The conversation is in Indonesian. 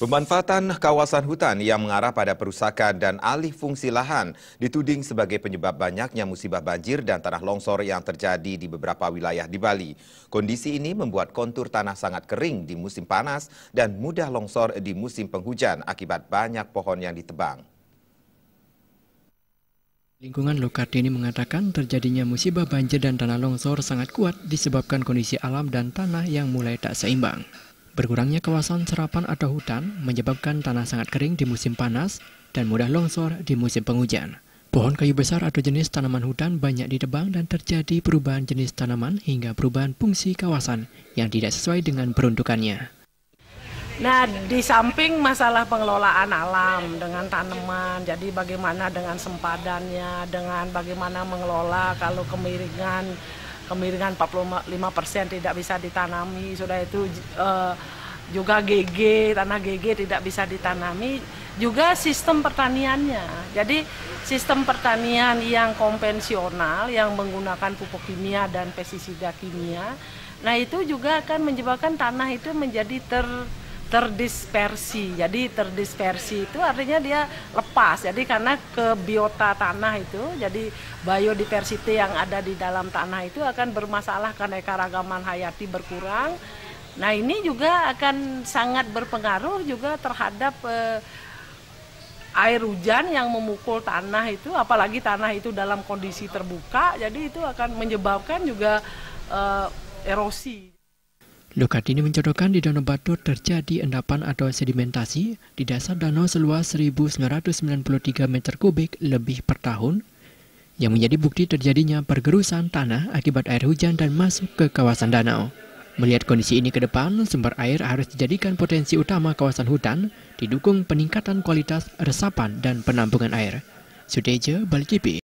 Pemanfaatan kawasan hutan yang mengarah pada perusakan dan alih fungsi lahan dituding sebagai penyebab banyaknya musibah banjir dan tanah longsor yang terjadi di beberapa wilayah di Bali. Kondisi ini membuat kontur tanah sangat kering di musim panas dan mudah longsor di musim penghujan akibat banyak pohon yang ditebang. Lingkungan Lokartini mengatakan terjadinya musibah banjir dan tanah longsor sangat kuat disebabkan kondisi alam dan tanah yang mulai tak seimbang. Berkurangnya kawasan serapan atau hutan menyebabkan tanah sangat kering di musim panas dan mudah longsor di musim penghujan. Pohon kayu besar atau jenis tanaman hutan banyak ditebang dan terjadi perubahan jenis tanaman hingga perubahan fungsi kawasan yang tidak sesuai dengan peruntukannya. Nah, di samping masalah pengelolaan alam dengan tanaman, jadi bagaimana dengan sempadannya, dengan bagaimana mengelola kalau kemiringan kemiringan 45% persen tidak bisa ditanami sudah itu uh, juga GG tanah GG tidak bisa ditanami juga sistem pertaniannya jadi sistem pertanian yang konvensional yang menggunakan pupuk kimia dan pestisida kimia nah itu juga akan menyebabkan tanah itu menjadi ter terdispersi. Jadi terdispersi itu artinya dia lepas. Jadi karena ke biota tanah itu, jadi biodiversity yang ada di dalam tanah itu akan bermasalah karena keragaman hayati berkurang. Nah ini juga akan sangat berpengaruh juga terhadap eh, air hujan yang memukul tanah itu, apalagi tanah itu dalam kondisi terbuka, jadi itu akan menyebabkan juga eh, erosi. Lokat ini mencodokkan di Danau Batu terjadi endapan atau sedimentasi di dasar danau seluas 1.993 meter kubik lebih per tahun yang menjadi bukti terjadinya pergerusan tanah akibat air hujan dan masuk ke kawasan danau. Melihat kondisi ini ke depan, sumber air harus dijadikan potensi utama kawasan hutan, didukung peningkatan kualitas resapan dan penampungan air. Sudeja Balikipi.